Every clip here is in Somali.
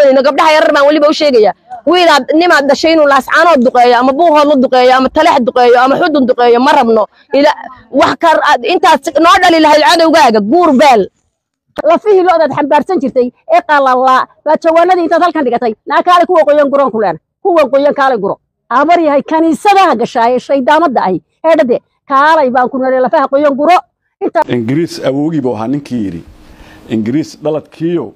hooyadayna gabdhaha yarar baan weliba u sheegaya wiilaad nimaad dhashay inuu laascaanood duqeeyo ama buuhood la duqeeyo ama talex duqeeyo ama xudun duqeeyo ma rabno intaas noo dhali lahayd cadowgaaga guur baal lafihii loodaad xambaarsan jirtay ee qalalaa baa jawaanadii intaad halkan dhigatay naakaale kuwa qoyan guroon ku kuwa qoyan kaale guro abar yahay kaniisadaha gashaay ee ahi heedhade kaalay baan ku nolay lafaha qoyan guro ingiriis awowgii buu ahaa ninkii yidhi ingiriis dhaladkiiyo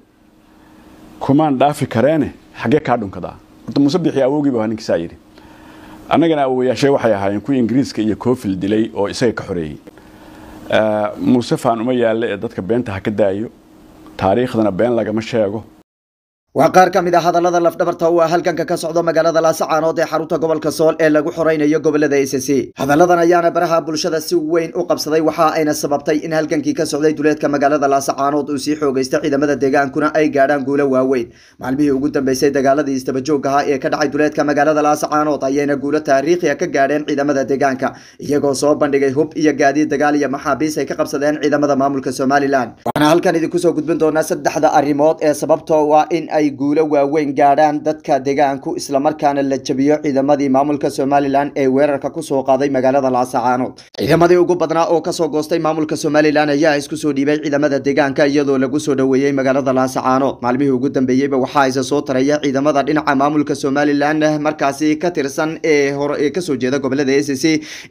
kumaan dhaafi kareene xaggee kaa dhunkadaa horta muuse bixi awowgiiba waa ninkiisaa yidhi annagana awowayaashay waxay ahaayeen kuwii ingiriiska iyo koofil dilay oo isaga ka xoreeyey muuse faan uma yaalle ee dadka beenta ha ka daayo taariikhdana been lagama sheego waa qaar ka mid ah hadallada lafdhabarta u ah halganka ka socda magaalada laasacaan ee xarunta gobolka sool ee lagu xoraynayo gobolada esc hadalladan ayaana baraha bulshada si weyn u qabsaday waxa ayna sababtay in halgankii ka socday duleedka magaalada laasacaanood uu sii xoogaysta ciidamada deegaankuna ay gaadhaan guulo waaweyn maalmihii ugu dambeysay dagaaladii isdabajooga ahaa ee ka dhacay duleedka magaalada laasacaanood ayayna guulo taariikhi ah ka gaadheen ciidamada deegaanka iyagoo soo bandhigay hub iyo gaadiid dagaal iyo maxaabiis ay ka qabsadeen ciidamada maamulka somalilan waxaana halkan idinkusoo gudbin doonaa saddexda arrimood ee sababtoo ah in ay ay guulo waaweyn gaadhaan dadka degaanku islamarkaana la jabiyo ciidamadii maamulka somalilan ee weerarka kusoo qaaday magaalada laasacaanood ciidamadii ugu badnaa oo kasoo goostay maamulka somalilan ayaa iskusoo dhiibay ciidamada deegaanka iyadoo lagu soo dhoweeyey magaalada laasacaanood maalmihii ugu dambeeyeyba waxaa isa soo taraya ciidamada dhinaca maamulka somalilan markaasi ka tirsan ee kasoo jeeda gobolada e c c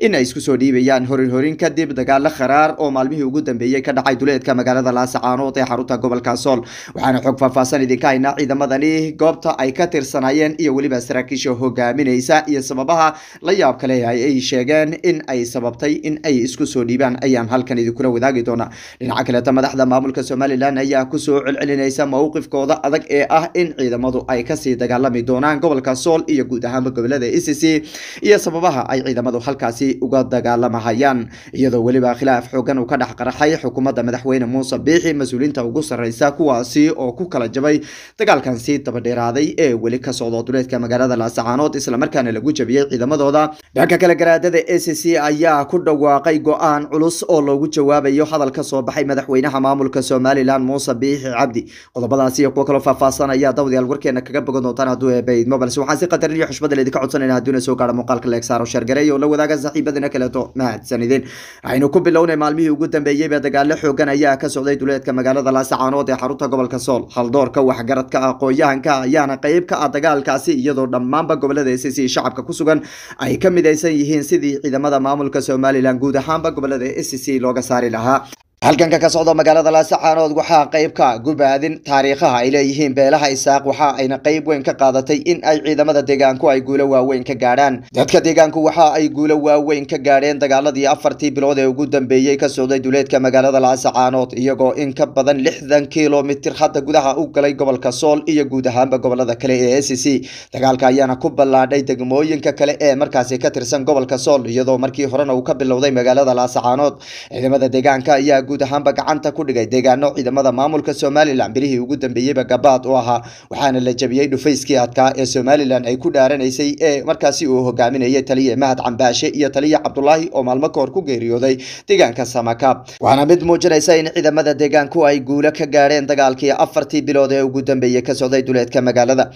in ay iskusoo dhiibayaan horinhorin kadib dagaalo kharaar oo maalmihii ugu dambeeyey ka dhacay duleedka magaalada laasacaanood ee xarunta gobolka sool waxaana xog faahfaahsan idinka haynaa ciidamadani goobta ay ka tirsanaayeen iyo weliba saraakiisha hogaaminaysa iyo sababaha la yaabka leeyahay ay sheegeen in ay sababtay in ay isku soo dhiibaan ayaan halkan idinkula wadaagi doonaa dhinaca kaleeta madaxda maamulka somalilan ayaa kusoo celcelinaysa mowqifkooda adag ee ah in ciidamadu ay kasii dagaalami doonaan gobolka sool iyo guud ahaanba gobolada e c c iyo sababaha ay ciidamadu halkaasi uga dagaalamahayaan iyadoo weliba khilaaf xoogan uu ka dhex qaraxay xukuumadda madaxweyne muuse biixi mas-uuliinta ugu sarreysa kuwaasi oo ku kala jabay dagaalkan sii daba dheeraaday ee weli ka socdo duleedka magaalada laasacaanood islamarkaana lagu jabiyey ciidamadooda dhanka kale garaadada a c ayaa ku dhawaaqay go-aan culus oo loogu jawaabayo hadal ka soo baxay madaxweynaha maamulka somalilan muuse biixi cabdi qodobadaasi iyo kuwo kaloo faahfaahsan ayaa dawdayaal warkeena kaga bogan hadduu eebaydmo balse waxaan si qadarin iyo xushmada laydinka codsanayna hadduuna soo gaara muuqaalka leegsaaro sheergareey oo la wadaaga saaxiibadina kaleeto mahadsanidin waxaynu ku bilownay maalmihii ugu dambeeyey bee dagaalo xoogan ayaa ka socday duleedka magaalada laascaanood ee xarunta gobolka sool haldoorka waxgaradka aqooyahanka ayaana qeyb ka ah dagaalkaasi iyadoo dhammaanba gobolada a c shacabka ku sugan ay kamid midaysan yihiin sidii ciidamada maamulka somalilan guud ahaanba gobolada a c looga saari lahaa halganka ka socda magaalada laascaanood waxaa qeybka gubaadin taariikhaha ay leeyihiin beelaha isaaq waxa ayna qeyb weyn ka qaadatay in ay ciidamada deegaanku ay guulo waaweyn ka gaadhaan dadka deegaanku waxa ay guulo waaweyn ka gaadheen dagaaladii afartii bilood ee ugu dambeeyey ka socday duleedka magaalada laascaanood iyagoo in ka badan lixdan kilomitir hadda gudaha u galay gobolka sool iyo guud ahaanba gobolada kale ee c c dagaalka ayaana ku ballaadhay degmooyinka kale ee markaasi ka tirsan gobolka sool iyadoo markii horena uu ka bilowday magaalada laascaanood ciidamada deegaanka ayaa guud ahaanba gacanta ku dhigay deegaano ciidamada maamulka somalilan bilihii ugu dambeeyeyba gabaad u ahaa waxaana la jabiyey dhufayskii adkaa ee somalilan ay ku dhaaranaysay ee markaasi uu hogaaminayay taliye mahad cambaashe iyo taliye cabdulaahi oo maalmo kahor ku geeriyooday deegaanka samakab waxaana mid muujinaysa in ciidamada deegaanku ay guulo ka gaadheen dagaalkii afartii bilood ee ugu dambeeyey ka socday duleedka magaalada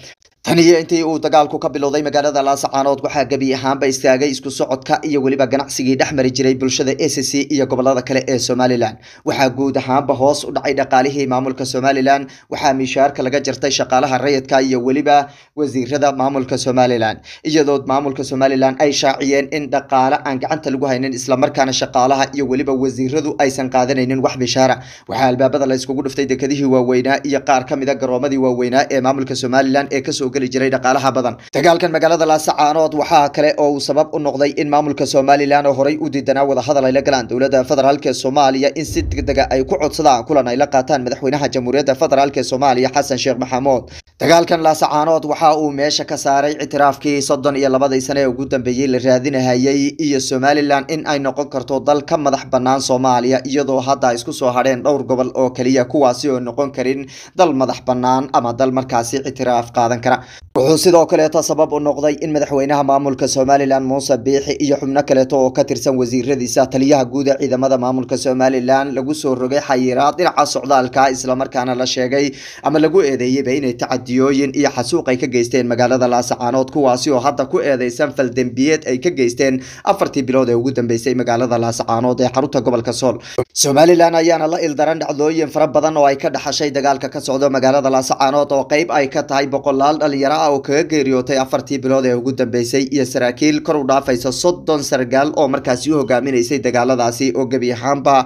xiniye intii uu dagaalku ka bilowday magaalada laascaanood waxaa gebi ahaanba istaagay isku socodka iyo weliba ganacsigii dhex mari jiray bulshada a c c iyo gobolada kale ee somalilan waxaa guud ahaanba hoos u dhacay dhaqaalihii maamulka somalilan waxaa mishaarka laga jartay shaqaalaha rayidka iyo weliba wasiirada maamulka somalilan iyadood maamulka somalilan ay shaaciyeen in dhaqaale aan gacanta lagu haynin islamarkaana shaqaalaha iyo weliba wasiiradu aysan qaadanaynin wax mishaara waxaa albaabada la iskugu dhuftay dekedihii waaweynaa iyo qaar ka mida ah garoomadii waaweynaa ee maamulka somalilan ee kasoo geli jiray dhaqaalaha badan dagaalkan magaalada laasacaanood waxaa kale oo uu sabab u noqday in maamulka somalilan oo horey u diidanaa wadahadal ay la galaan dowladda federaalk ee soomaaliya in si degdega ah ay ku codsadaan kulan ay la qaataan madaxweynaha jamhuuriyadda federaalk ee soomaaliya xasan sheekh maxamuud dagaalkan laasacaanood waxa uu meesha ka saaray ictiraafkii soddon iyo labadii sane ee ugu dambeeyey la raadinahayay iyo somalilan in ay noqon karto dal ka madax bannaan soomaaliya iyadoo hadda isku soo hadheen dhowr gobol oo keliya kuwaasi oo noqon karin dal madax bannaan ama dal markaasi ictiraaf qaadan kara wuxuu sidoo kaleeto sabab u noqday in madaxweynaha maamulka somalilan muuse biixi iyo xubno kaleeto oo ka tirsan wasiiradiisa taliyaha guud ee ciidamada maamulka somalilan lagu soo rogay xayiraad dhinaca socdaalka islamarkaana la sheegay ama lagu eedeeyeyba inay tacadiyooyin iyo xasuuq ay ka geysteen magaalada laasacaanood kuwaasi oo hadda ku eedeysan faldembiyeed ay ka geysteen afartii bilood ee ugu dambeysay magaalada laasacaanood ee xarunta gobolka sool somalilan ayaana la ildaran dhacdooyin fara badan oo ay ka dhaxashay dagaalka ka socda magaalada laascaanood oo qayb ay ka tahay boqolaal dhallinyaro ah oo kaga geeriyootay afartii bilood ee ugu dambeysay iyo saraakiil kor u dhaafaysa soddon sargaal oo markaasi u hogaaminaysay dagaaladaasi oo gebi ahaanba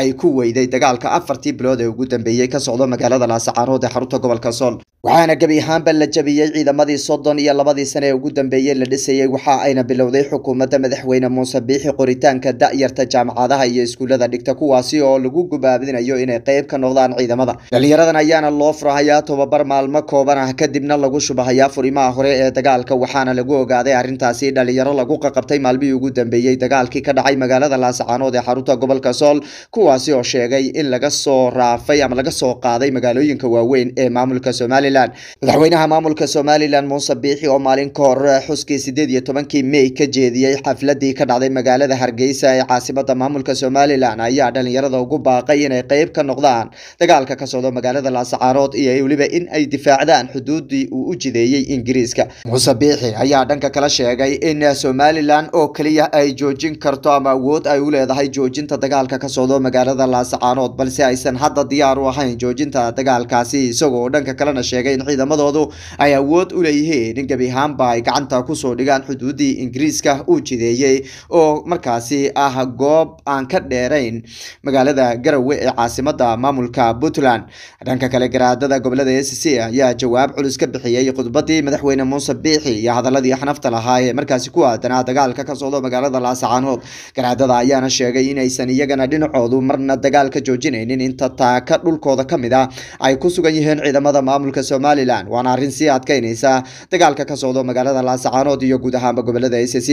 ay ku weyday dagaalka afartii bilood ee ugu dambeeyey ka socda magaalada laascaanood ee xarunta gobolka sool waxaana gebi ahaanba la jabiyey ciidamadii soddon iyo labadii sane ee ugu dambeeyey la dhisayey waxa ayna bilowday xukuumadda madaxweyne muuse biixi qoritaanka da'yarta jaamacadaha iyo iskuullada dhigta kuwaas kuwaasi oo lagu gubaabinayo inay qayb ka noqdaan ciidamada dhallinyaradan ayaana loo furahayaa tobabar maalmo kooban ah kadibna lagu shubahayaa furimaha hore ee dagaalka waxaana lagu ogaaday arrintaasi dhallinyaro lagu qaqabtay maalmihii ugu dambeeyey dagaalkii ka dhacay magaalada laasacaanood ee xarunta gobolka sool kuwaasi oo sheegay in laga soo raafay ama laga soo qaaday magaalooyinka waaweyn ee maamulka somalilan madaxweynaha maamulka somalilan muuse biixi oo maalin ka hor xuskii sideed iyo tobankii mey ka jeediyey xafladii ka dhacday magaalada hargeysa ee caasimada maamulka somalilan ayaa dhalinyarada ugu baaqay inay qeyb ka noqdaan dagaalka ka socda magaalada laasacaarood iyo weliba in ay difaacdaan xuduuddii uu u jideeyey ingiriiska muuse biixi ayaa dhanka kale sheegay in somalilan oo keliya ay joojin karto ama awood ay u leedahay joojinta dagaalka ka socdo magaalada laasacaarood balse aysan hadda diyaar u ahayn joojinta dagaalkaasi isagoo dhanka kalena sheegay in ciidamadoodu ay awood u leeyihiin in gebi ahaanba ay gacanta kusoo dhigaan xuduuddii ingiriiska uu jideeyey oo markaasi ah goob aan ka dheerayn magaalada garowe ee caasimada maamulka puntland dhanka kale garaadada gobolada e c c ayaa jawaab culus ka bixiyey khudbadii madaxweyne muuse biixi iyo hadaladii xanafta lahaa ee markaasi ku aadanaa dagaalka ka socdo magaalada laasacaanood garaadada ayaana sheegay inaysan iyagana dhinacoodu marna dagaalka joojinaynin inta taaka dhulkooda ka mid a ah, ay ku sugan yihiin ciidamada maamulka somalilan waana arrin sii adkeynaysa dagaalka ka socdo magaalada laasacaanood iyo guud ahaanba gobolada e c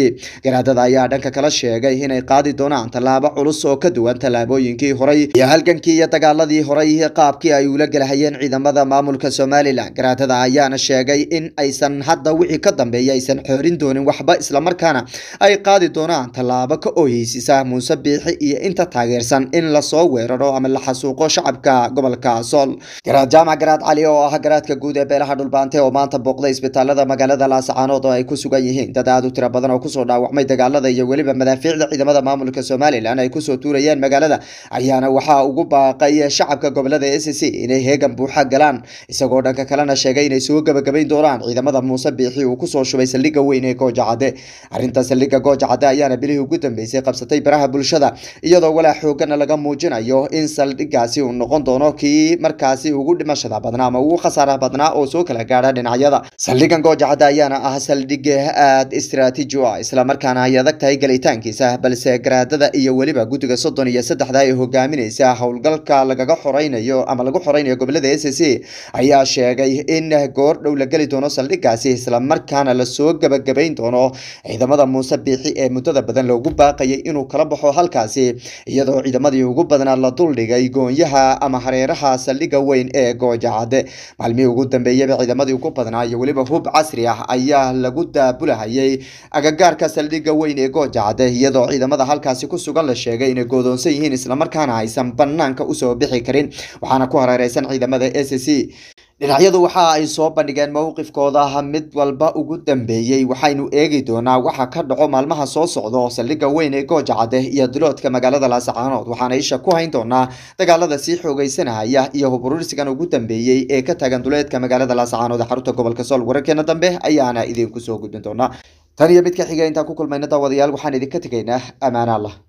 garaadada ayaa dhanka kale sheegay inay qaadi doonaan tallaabo culus oo ka duwan tallaab tallaabooyinkii horay iyo halgankii iyo dagaaladii horay qaabkii ay ula galahayeen ciidamada maamulka somalilan garaatada ayaana sheegay in aysan hadda wixii ka dambeeya aysan xoorin doonin waxba islamarkaana ay qaadi doonaan tallaabo ka ooheysisa muuse biixi iyo inta taageersan in lasoo weeraro ama la xasuuqo shacabka gobolka sool garaad jaamac garaad cali oo ah garaadka guud ee beelaha dhulbaante oo maanta booqday isbitaalada magaalada laasacaanood oo ay ku sugan yihiin dad aad u tira badan oo kusoo dhaawacmay dagaalada iyo weliba madaafiicda ciidamada maamulka somalilan ay kusoo tuurayeen magaalada ayaana waxaa ugu baaqay shacabka gobolada a c inay heegan buuxa galaan isagoo dhanka kalena sheegay inay soo gabagabayn doonaan ciidamada muuse biixi uu kusoo shubay saldhigga weyn ee goojacadde arrinta saldhigga goojacadde ayaana bilihii ugu dambeysay qabsatay baraha bulshada iyadoo walaa xoogana laga muujinayo in saldhiggaasi uu noqon doono kii markaasi ugu dhimashada badnaa ama ugu khasaara badnaa oo soo kala gaadha dhinacyada saldhiggan goojacadde ayaana ah saldhig aada istiraatiiji u ah islamarkaana ay adag tahay gelitaankiisa balse garaadada iyo weliba guddiga soddon iyo saddex madaxda ee hogaaminaysa howlgalka lagaga xoreynayo ama lagu xoreynayo gobolada s c ayaa sheegay in goor dhow la geli doono saldhigaasi islamarkaana lasoo gabagabayn doono ciidamada muuse biixi ee muddada badan loogu baaqayay inuu kala baxo halkaasi iyadoo ciidamadii ugu badnaa la duldhigay goonyaha ama hareeraha saldhiga weyn ee goojacad maalmihii ugu dambeeyaba ciidamadii ugu badnaa iyo weliba hub casri ah ayaa lagu daabulahayay agagaarka saldhiga weyn ee goojacade iyadoo ciidamada halkaasi ku sugan la sheegay inay goodoonsan yihiin islamarkaana aysan banaanka usoo bixi karin waxaana ku hareereysan ciidamada s c dhinacyadu waxa ay soo bandhigeen mowqifkooda mid walba ugu dambeeyey waxaynu eegi doonaa waxa ka dhaco maalmaha soo socdo oo saldhigga weyn ee gooja iyo duloodka magaalada laascaanood waxaana isha ku hayn doonaa dagaalada sii xoogeysanaya iyo huburuursigan ugu dambeeyey ee ka tagan duleedka magaalada laascaanood ee xarunta gobolka sool wararkeena dambe ayaana idinku soo gudbin doonaa tan iyo mid ka xigay intaan ku kulmayna waxaan idinka tegaynaa ammaana